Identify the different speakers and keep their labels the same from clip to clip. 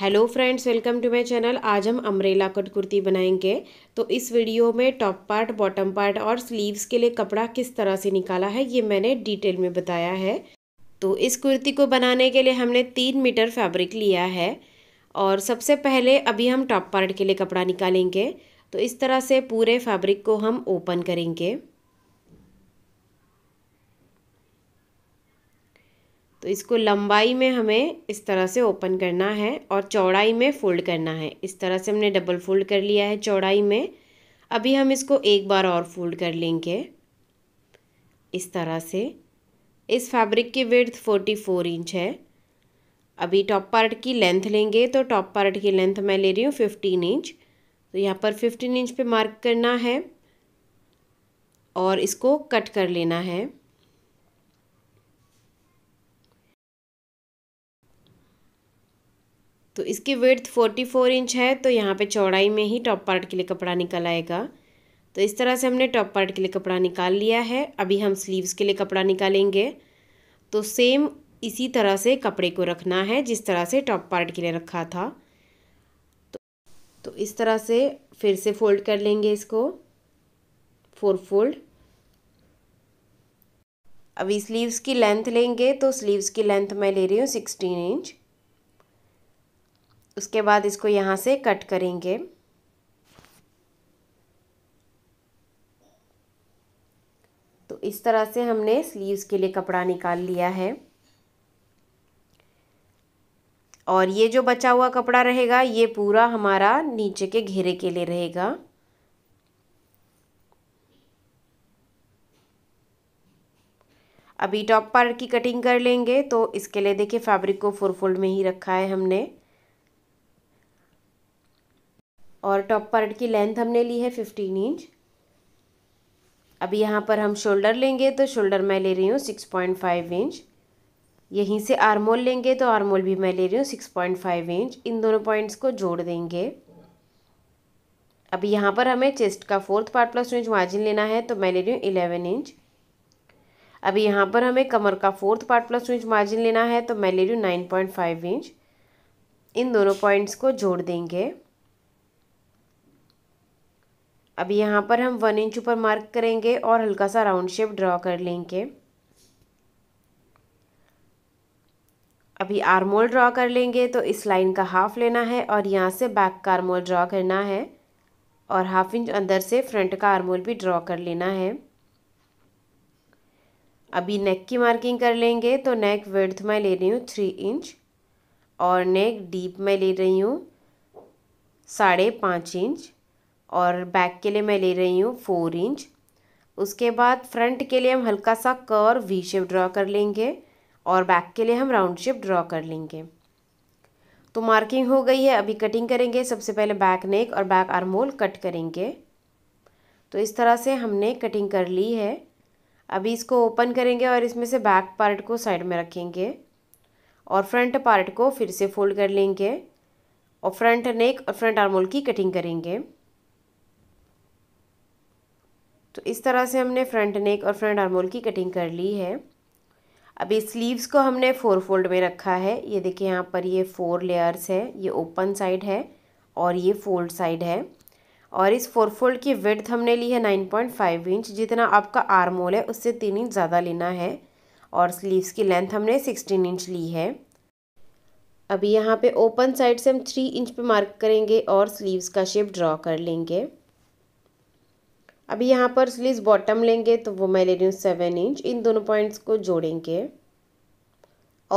Speaker 1: hello friends welcome to my channel आज हम umbrella cut kurti बनाएंगे तो इस वीडियो में टॉप पार्ट बॉटम पार्ट और स्लीव्स के लिए कपड़ा किस तरह से निकाला है ये मैंने डिटेल में बताया है तो इस कुर्ती को बनाने के लिए हमने तीन मीटर फैब्रिक लिया है और सबसे पहले अभी हम टॉप पार्ट के लिए कपड़ा निकालेंगे तो इस तरह से पूरे फैब्रिक को हम ओपन करेंगे तो इसको लंबाई में हमें इस तरह से ओपन करना है और चौड़ाई में फ़ोल्ड करना है इस तरह से हमने डबल फोल्ड कर लिया है चौड़ाई में अभी हम इसको एक बार और फोल्ड कर लेंगे इस तरह से इस फैब्रिक की विर्थ फोर्टी फोर इंच है अभी टॉप पार्ट की लेंथ लेंगे तो टॉप पार्ट की लेंथ मैं ले रही हूँ फिफ्टीन इंच तो यहाँ पर फिफ्टीन इंच पे मार्क करना है और इसको कट कर लेना है तो इसकी विर्थ फोर इंच है तो यहाँ पे चौड़ाई में ही टॉप पार्ट के लिए कपड़ा निकल आएगा तो इस तरह से हमने टॉप पार्ट के लिए कपड़ा निकाल लिया है अभी हम स्लीव्स के लिए कपड़ा निकालेंगे तो सेम इसी तरह से कपड़े को रखना है जिस तरह से टॉप पार्ट के लिए रखा था तो, तो इस तरह से फिर से फोल्ड कर लेंगे इसको फोर फोल्ड अभी स्लीव्स की लेंथ लेंगे तो स्लीव्स की लेंथ मैं ले रही हूँ सिक्सटीन इंच उसके बाद इसको यहाँ से कट करेंगे तो इस तरह से हमने स्लीव्स के लिए कपड़ा निकाल लिया है और ये जो बचा हुआ कपड़ा रहेगा ये पूरा हमारा नीचे के घेरे के लिए रहेगा अभी टॉप पार्ट की कटिंग कर लेंगे तो इसके लिए देखिए फैब्रिक को फोर फोल्ड में ही रखा है हमने और टॉप पार्ट की लेंथ हमने ली है फिफ्टीन इंच अभी यहाँ पर हम शोल्डर लेंगे तो शोल्डर मैं ले रही हूँ सिक्स पॉइंट फाइव इंच यहीं से आर्मोल लेंगे तो आर्मोल भी मैं ले रही हूँ सिक्स पॉइंट फाइव इंच इन दोनों पॉइंट्स को जोड़ देंगे अभी यहाँ पर हमें चेस्ट का fourth part plus inch margin लेना है तो मैं ले रही हूँ इलेवन इंच अभी यहाँ पर हमें कमर का fourth part plus inch margin लेना है तो मैं ले रही हूँ नाइन पॉइंट फाइव इंच इन दोनों पॉइंट्स को जोड़ देंगे अब यहाँ पर हम वन इंच ऊपर मार्क करेंगे और हल्का सा राउंड शेप ड्रॉ कर लेंगे अभी आर्मोल ड्रॉ कर लेंगे तो इस लाइन का हाफ लेना है और यहाँ से बैक का आर्मोल ड्रॉ करना है और हाफ इंच अंदर से फ्रंट का आर्मोल भी ड्रॉ कर लेना है अभी नेक की मार्किंग कर लेंगे तो नेक वर्थ मैं ले रही हूँ थ्री इंच और नेक डीप मैं ले रही हूँ साढ़े पाँच इंच और बैक के लिए मैं ले रही हूँ फोर इंच उसके बाद फ्रंट के लिए हम हल्का सा कर वी शेप ड्रॉ कर लेंगे और बैक के लिए हम राउंड शेप ड्रॉ कर लेंगे तो मार्किंग हो गई है अभी कटिंग करेंगे सबसे पहले बैक नेक और बैक आर्मोल कट करेंगे तो इस तरह से हमने कटिंग कर ली है अभी इसको ओपन करेंगे और इसमें से बैक पार्ट को साइड में रखेंगे और फ्रंट पार्ट को फिर से फोल्ड कर लेंगे और फ्रंट नेक और फ्रंट आर्मोल की कटिंग करेंगे तो इस तरह से हमने फ्रंट नेक और फ्रंट आर्मोल की कटिंग कर ली है अभी स्लीव्स को हमने फोर फोल्ड में रखा है ये देखिए यहाँ पर ये फोर लेयर्स है ये ओपन साइड है और ये फोल्ड साइड है और इस फोर फोल्ड की विड्थ हमने ली है नाइन पॉइंट फाइव इंच जितना आपका आर्मोल है उससे तीन इंच ज़्यादा लेना है और स्लीव्स की लेंथ हमने सिक्सटीन इंच ली है अभी यहाँ पे ओपन साइड से हम थ्री इंच पे मार्क करेंगे और स्लीव्स का शेप ड्रॉ कर लेंगे अभी यहाँ पर स्लीव बॉटम लेंगे तो वो मैं ले रही हूँ सेवन इंच इन दोनों पॉइंट्स को जोड़ेंगे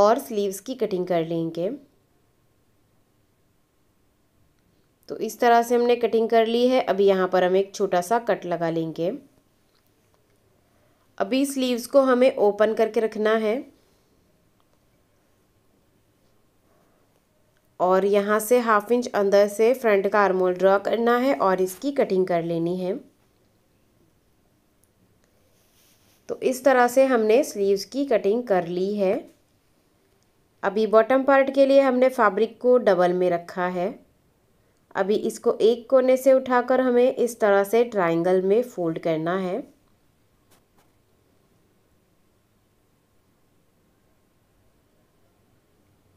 Speaker 1: और स्लीव्स की कटिंग कर लेंगे तो इस तरह से हमने कटिंग कर ली है अभी यहाँ पर हम एक छोटा सा कट लगा लेंगे अभी स्लीव्स को हमें ओपन करके रखना है और यहाँ से हाफ इंच अंदर से फ्रंट का आर्मोल ड्रॉ करना है और इसकी कटिंग कर लेनी है तो इस तरह से हमने स्लीव्स की कटिंग कर ली है अभी बॉटम पार्ट के लिए हमने फैब्रिक को डबल में रखा है अभी इसको एक कोने से उठाकर हमें इस तरह से ट्राइंगल में फोल्ड करना है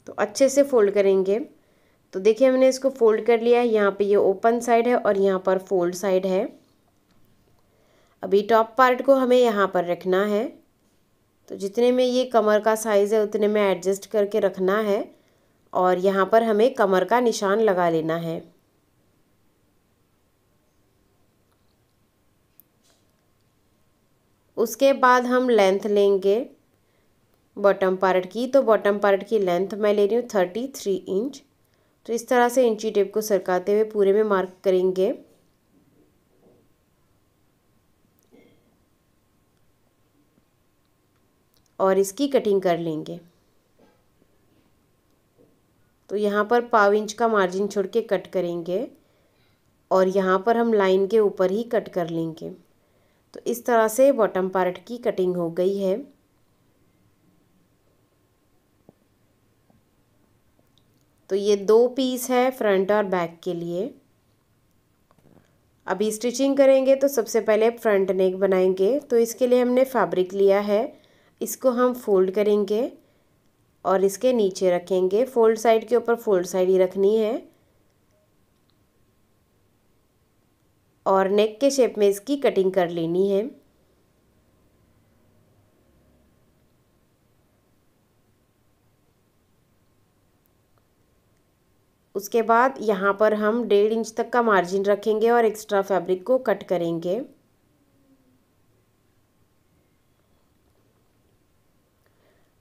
Speaker 1: तो अच्छे से फोल्ड करेंगे तो देखिए हमने इसको फोल्ड कर लिया है यहाँ पे ये ओपन साइड है और यहाँ पर फोल्ड साइड है अभी टॉप पार्ट को हमें यहाँ पर रखना है तो जितने में ये कमर का साइज़ है उतने में एडजस्ट करके रखना है और यहाँ पर हमें कमर का निशान लगा लेना है उसके बाद हम लेंथ लेंगे बॉटम पार्ट की तो बॉटम पार्ट की लेंथ मैं ले रही हूँ थर्टी थ्री इंच तो इस तरह से इंची टेप को सरकाते हुए पूरे में मार्क करेंगे और इसकी कटिंग कर लेंगे तो यहाँ पर पाव इंच का मार्जिन छोड़ के कट करेंगे और यहाँ पर हम लाइन के ऊपर ही कट कर लेंगे तो इस तरह से बॉटम पार्ट की कटिंग हो गई है तो ये दो पीस है फ्रंट और बैक के लिए अभी स्टिचिंग करेंगे तो सबसे पहले फ्रंट नेक बनाएंगे तो इसके लिए हमने फैब्रिक लिया है इसको हम फोल्ड करेंगे और इसके नीचे रखेंगे फोल्ड साइड के ऊपर फोल्ड साइड ही रखनी है और नेक के शेप में इसकी कटिंग कर लेनी है उसके बाद यहाँ पर हम डेढ़ इंच तक का मार्जिन रखेंगे और एक्स्ट्रा फैब्रिक को कट करेंगे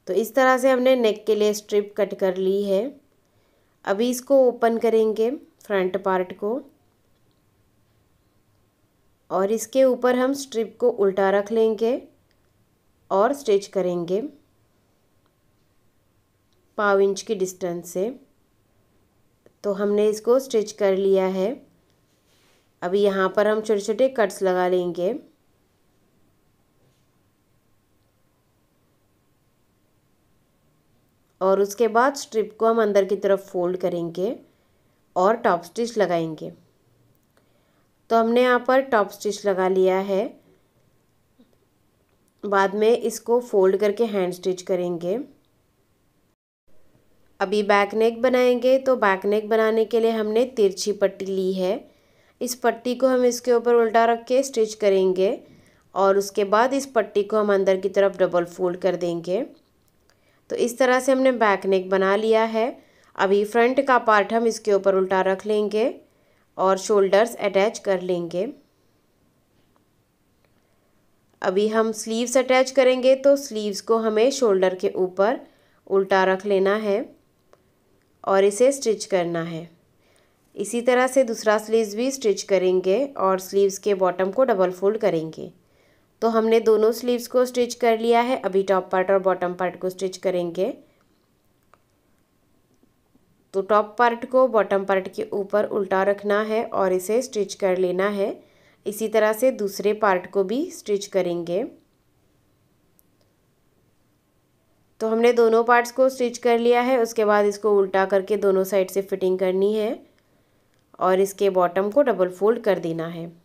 Speaker 1: तो इस तरह से हमने नेक के लिए स्ट्रिप कट कर ली है अभी इसको ओपन करेंगे फ्रंट पार्ट को और इसके ऊपर हम स्ट्रिप को उल्टा रख लेंगे और स्टिच करेंगे पाव इंच की डिस्टेंस से तो हमने इसको स्टिच कर लिया है अभी यहाँ पर हम छोटे छोटे कट्स लगा लेंगे और उसके बाद स्ट्रिप को हम अंदर की तरफ फोल्ड करेंगे और टॉप स्टिच लगाएंगे तो हमने यहाँ पर टॉप स्टिच लगा लिया है बाद में इसको फोल्ड करके हैंड स्टिच करेंगे अभी बैक नेक बनाएंगे तो बैक नेक बनाने के लिए हमने तिरछी पट्टी ली है इस पट्टी को हम इसके ऊपर उल्टा रख के स्टिच करेंगे और उसके बाद इस पट्टी को हम अंदर की तरफ डबल फोल्ड कर देंगे तो इस तरह से हमने बैक नेक बना लिया है अभी फ्रंट का पार्ट हम इसके ऊपर उल्टा रख लेंगे और शोल्डर्स अटैच कर लेंगे अभी हम स्लीव्स अटैच करेंगे तो स्लीव्स को हमें शोल्डर के ऊपर उल्टा रख लेना है और इसे स्टिच करना है इसी तरह से दूसरा स्लीव्स भी स्टिच करेंगे और स्लीव्स के बॉटम को डबल फोल्ड करेंगे तो हमने दोनों स्लीव्स को स्टिच कर लिया है अभी टॉप पार्ट और बॉटम पार्ट को स्टिच करेंगे तो टॉप पार्ट को बॉटम पार्ट के ऊपर उल्टा रखना है और इसे स्टिच कर लेना है इसी तरह से दूसरे पार्ट को भी स्टिच करेंगे तो हमने दोनों पार्ट्स को स्टिच कर लिया है उसके बाद इसको उल्टा करके दोनों साइड से फिटिंग करनी है और इसके बॉटम को डबल फोल्ड कर देना है